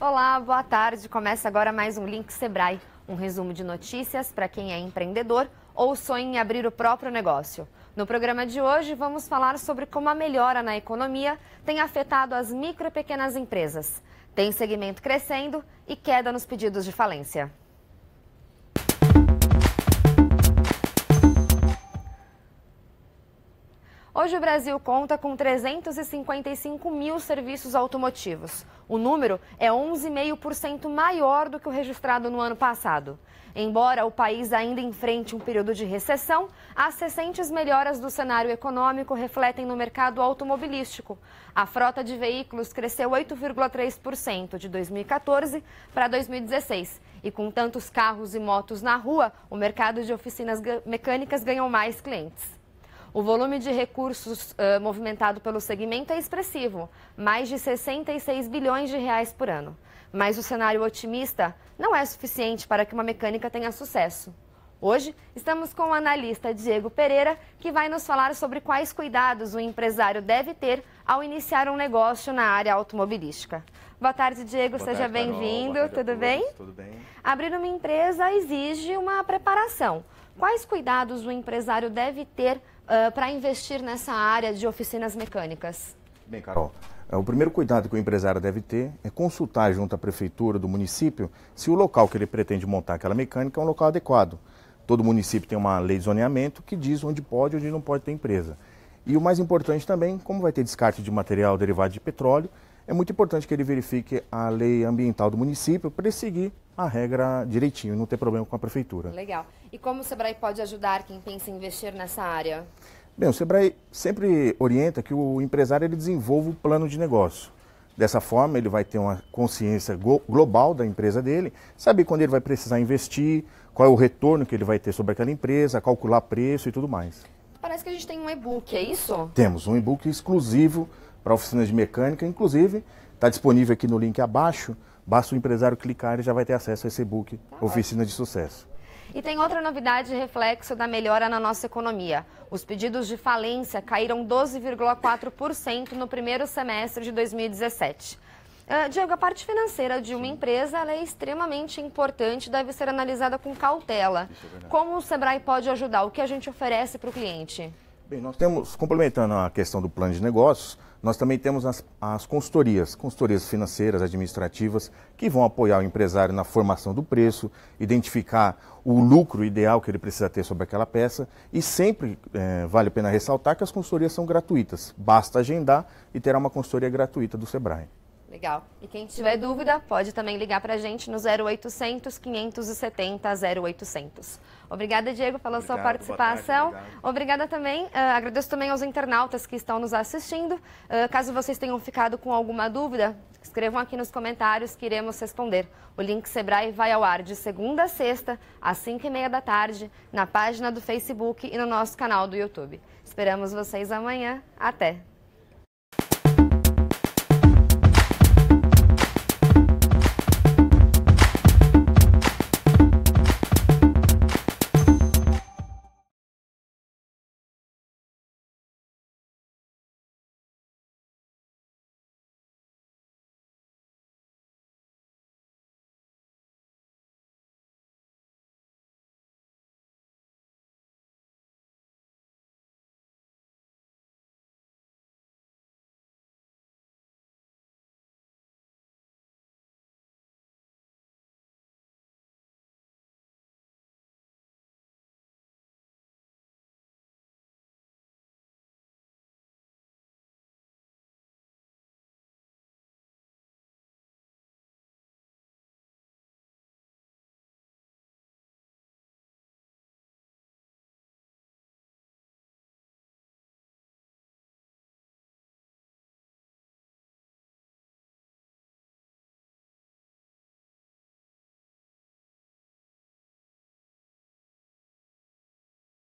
Olá, boa tarde. Começa agora mais um Link Sebrae, um resumo de notícias para quem é empreendedor ou sonha em abrir o próprio negócio. No programa de hoje, vamos falar sobre como a melhora na economia tem afetado as micro e pequenas empresas. Tem segmento crescendo e queda nos pedidos de falência. Hoje o Brasil conta com 355 mil serviços automotivos. O número é 11,5% maior do que o registrado no ano passado. Embora o país ainda enfrente um período de recessão, as recentes melhoras do cenário econômico refletem no mercado automobilístico. A frota de veículos cresceu 8,3% de 2014 para 2016. E com tantos carros e motos na rua, o mercado de oficinas mecânicas ganhou mais clientes. O volume de recursos uh, movimentado pelo segmento é expressivo, mais de 66 bilhões de reais por ano. Mas o cenário otimista não é suficiente para que uma mecânica tenha sucesso. Hoje estamos com o analista Diego Pereira, que vai nos falar sobre quais cuidados o empresário deve ter ao iniciar um negócio na área automobilística. Boa tarde, Diego, Boa seja bem-vindo. Tudo bem? Tudo bem. Abrir uma empresa exige uma preparação. Quais cuidados o empresário deve ter uh, para investir nessa área de oficinas mecânicas? Bem, Carol, é, o primeiro cuidado que o empresário deve ter é consultar junto à prefeitura do município se o local que ele pretende montar aquela mecânica é um local adequado. Todo município tem uma lei de zoneamento que diz onde pode e onde não pode ter empresa. E o mais importante também, como vai ter descarte de material derivado de petróleo, é muito importante que ele verifique a lei ambiental do município para ele seguir a regra direitinho, não ter problema com a prefeitura. Legal. E como o Sebrae pode ajudar quem pensa em investir nessa área? Bem, o Sebrae sempre orienta que o empresário ele desenvolva o plano de negócio. Dessa forma, ele vai ter uma consciência global da empresa dele, saber quando ele vai precisar investir, qual é o retorno que ele vai ter sobre aquela empresa, calcular preço e tudo mais. Parece que a gente tem um e-book, é isso? Temos um e-book exclusivo para oficinas de mecânica. Inclusive, está disponível aqui no link abaixo. Basta o empresário clicar e já vai ter acesso a esse book tá Oficina de Sucesso. E tem outra novidade reflexo da melhora na nossa economia. Os pedidos de falência caíram 12,4% no primeiro semestre de 2017. Uh, ah, Diego, a parte financeira de uma empresa é extremamente importante, deve ser analisada com cautela. É Como o Sebrae pode ajudar? O que a gente oferece para o cliente? Bem, nós temos, complementando a questão do plano de negócios, nós também temos as, as consultorias, consultorias financeiras, administrativas, que vão apoiar o empresário na formação do preço, identificar o lucro ideal que ele precisa ter sobre aquela peça. E sempre é, vale a pena ressaltar que as consultorias são gratuitas. Basta agendar e terá uma consultoria gratuita do Sebrae. Legal. E quem tiver dúvida, pode também ligar para a gente no 0800 570 0800. Obrigada, Diego, pela obrigado, sua participação. Tarde, Obrigada também. Uh, agradeço também aos internautas que estão nos assistindo. Uh, caso vocês tenham ficado com alguma dúvida, escrevam aqui nos comentários que iremos responder. O link Sebrae vai ao ar de segunda a sexta, às 5 e meia da tarde, na página do Facebook e no nosso canal do YouTube. Esperamos vocês amanhã. Até!